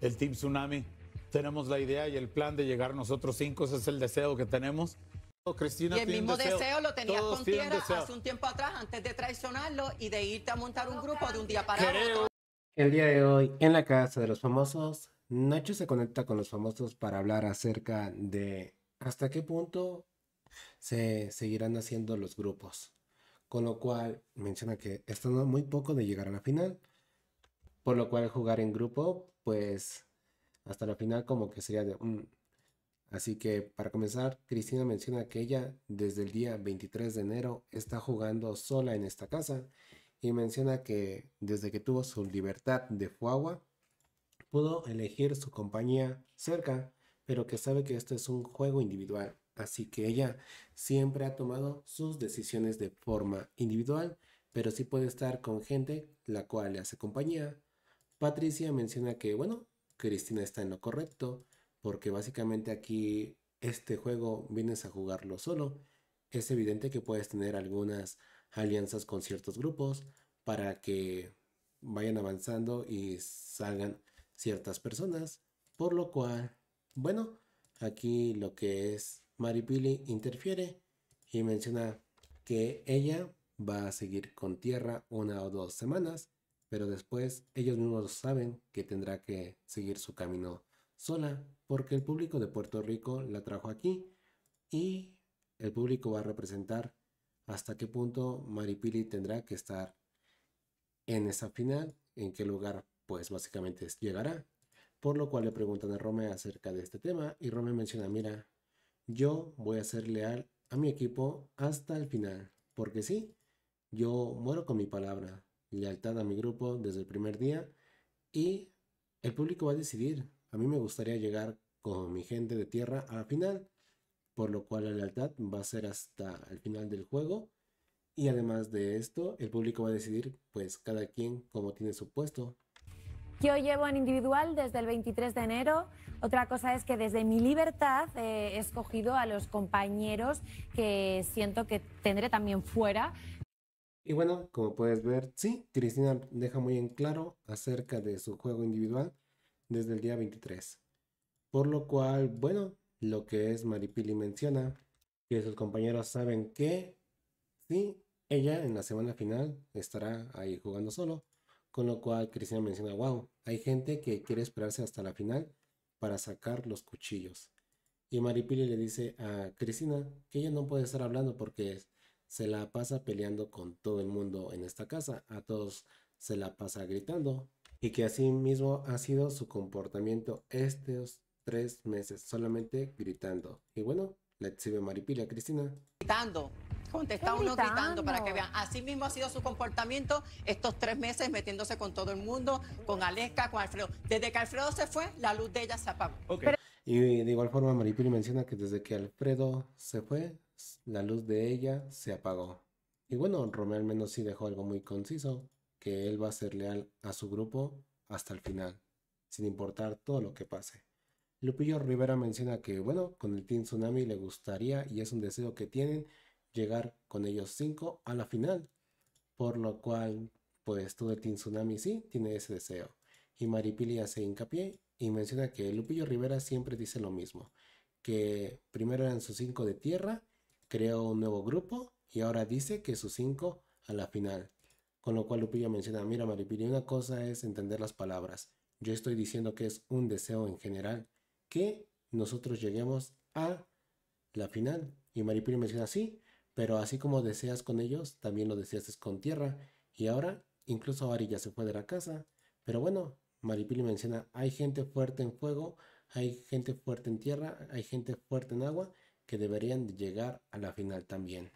el Team Tsunami. Tenemos la idea y el plan de llegar nosotros cinco, ese es el deseo que tenemos. Cristina y el mismo deseo, lo tenía con tierra hace un tiempo atrás, antes de traicionarlo y de irte a montar un grupo de un día para otro. El día de hoy, en la casa de los famosos, Nacho se conecta con los famosos para hablar acerca de hasta qué punto se seguirán haciendo los grupos. Con lo cual menciona que está muy poco de llegar a la final, por lo cual jugar en grupo, pues hasta la final como que sería de... un. Mm". Así que para comenzar, Cristina menciona que ella desde el día 23 de enero está jugando sola en esta casa y menciona que desde que tuvo su libertad de Fuagua, pudo elegir su compañía cerca, pero que sabe que esto es un juego individual. Así que ella siempre ha tomado sus decisiones de forma individual, pero sí puede estar con gente la cual le hace compañía, Patricia menciona que, bueno, Cristina está en lo correcto, porque básicamente aquí este juego vienes a jugarlo solo. Es evidente que puedes tener algunas alianzas con ciertos grupos para que vayan avanzando y salgan ciertas personas. Por lo cual, bueno, aquí lo que es Maripili interfiere y menciona que ella va a seguir con tierra una o dos semanas pero después ellos mismos saben que tendrá que seguir su camino sola, porque el público de Puerto Rico la trajo aquí y el público va a representar hasta qué punto Maripili tendrá que estar en esa final, en qué lugar pues básicamente llegará. Por lo cual le preguntan a Rome acerca de este tema y Rome menciona, mira, yo voy a ser leal a mi equipo hasta el final, porque sí, yo muero con mi palabra, lealtad a mi grupo desde el primer día y el público va a decidir. A mí me gustaría llegar con mi gente de tierra a la final, por lo cual la lealtad va a ser hasta el final del juego. Y además de esto, el público va a decidir, pues cada quien como tiene su puesto. Yo llevo en individual desde el 23 de enero. Otra cosa es que desde mi libertad he escogido a los compañeros que siento que tendré también fuera y bueno, como puedes ver, sí, Cristina deja muy en claro acerca de su juego individual desde el día 23. Por lo cual, bueno, lo que es Maripili menciona, que sus compañeros saben que sí, ella en la semana final estará ahí jugando solo. Con lo cual Cristina menciona, wow, hay gente que quiere esperarse hasta la final para sacar los cuchillos. Y Maripili le dice a Cristina que ella no puede estar hablando porque se la pasa peleando con todo el mundo en esta casa, a todos se la pasa gritando y que así mismo ha sido su comportamiento estos tres meses, solamente gritando. Y bueno, la exhibe Maripilia Cristina. Gritando. Contesta uno gritando. para que vean. Así mismo ha sido su comportamiento estos tres meses metiéndose con todo el mundo, con Aleska, con Alfredo. Desde que Alfredo se fue, la luz de ella se apagó. Y de igual forma, Maripili menciona que desde que Alfredo se fue, la luz de ella se apagó. Y bueno, Romeo al menos sí dejó algo muy conciso, que él va a ser leal a su grupo hasta el final, sin importar todo lo que pase. Lupillo Rivera menciona que, bueno, con el Team Tsunami le gustaría y es un deseo que tienen llegar con ellos cinco a la final, por lo cual, pues todo el Team Tsunami sí tiene ese deseo. Y Maripili hace hincapié y menciona que Lupillo Rivera siempre dice lo mismo, que primero eran sus cinco de tierra, creó un nuevo grupo y ahora dice que sus cinco a la final. Con lo cual Lupillo menciona, mira Maripiri, una cosa es entender las palabras. Yo estoy diciendo que es un deseo en general que nosotros lleguemos a la final. Y Maripiri menciona, sí, pero así como deseas con ellos, también lo deseas con tierra. Y ahora, incluso Ari ya se fue de la casa. Pero bueno, Maripili menciona, hay gente fuerte en fuego, hay gente fuerte en tierra, hay gente fuerte en agua que deberían llegar a la final también.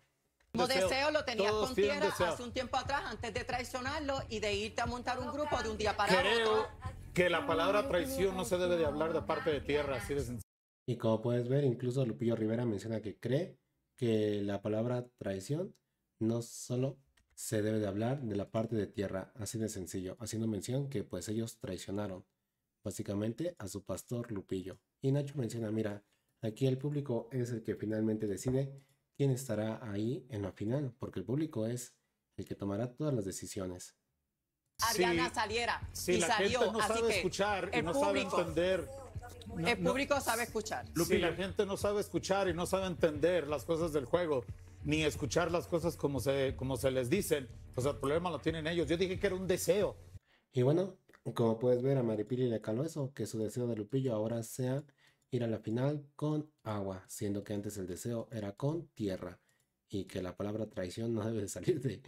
Como deseo lo tenías con tierra hace un tiempo atrás antes de traicionarlo y de irte a montar un grupo de un día para Creo que la palabra traición no se debe de hablar de parte de tierra, así de sencillo. Y como puedes ver, incluso Lupillo Rivera menciona que cree que la palabra traición no solo se debe de hablar de la parte de tierra, así de sencillo, haciendo mención que pues ellos traicionaron, básicamente a su pastor Lupillo. Y Nacho menciona, mira, aquí el público es el que finalmente decide quién estará ahí en la final, porque el público es el que tomará todas las decisiones. Ariana saliera sí, la salió, gente no sabe escuchar y no sabe entender. el público sabe escuchar. sí, la gente no sabe escuchar y no sabe entender las cosas del juego ni escuchar las cosas como se, como se les dicen. Pues el problema lo tienen ellos. Yo dije que era un deseo. Y bueno, como puedes ver, a Maripili le caló eso, que su deseo de Lupillo ahora sea ir a la final con agua, siendo que antes el deseo era con tierra. Y que la palabra traición no debe salir de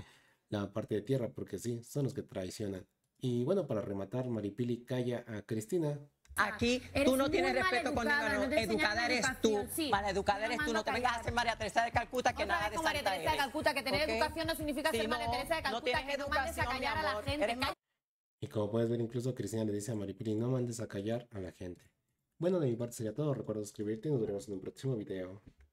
la parte de tierra, porque sí, son los que traicionan. Y bueno, para rematar, Maripili calla a Cristina, Aquí tú no tienes respeto con ninguno. No educada eres tú. Sí. Mal educada eres tú. No te vengas a hacer María Teresa de Calcuta que Otra nada de María Teresa de Calcuta, que tener educación no significa si ser no, María Teresa de Calcuta, no que no mandes a callar a la gente. Y como puedes ver, incluso Cristina le dice a Maripili, no mandes a callar a la gente. Bueno, de mi parte sería todo. Recuerda suscribirte y nos veremos en un próximo video.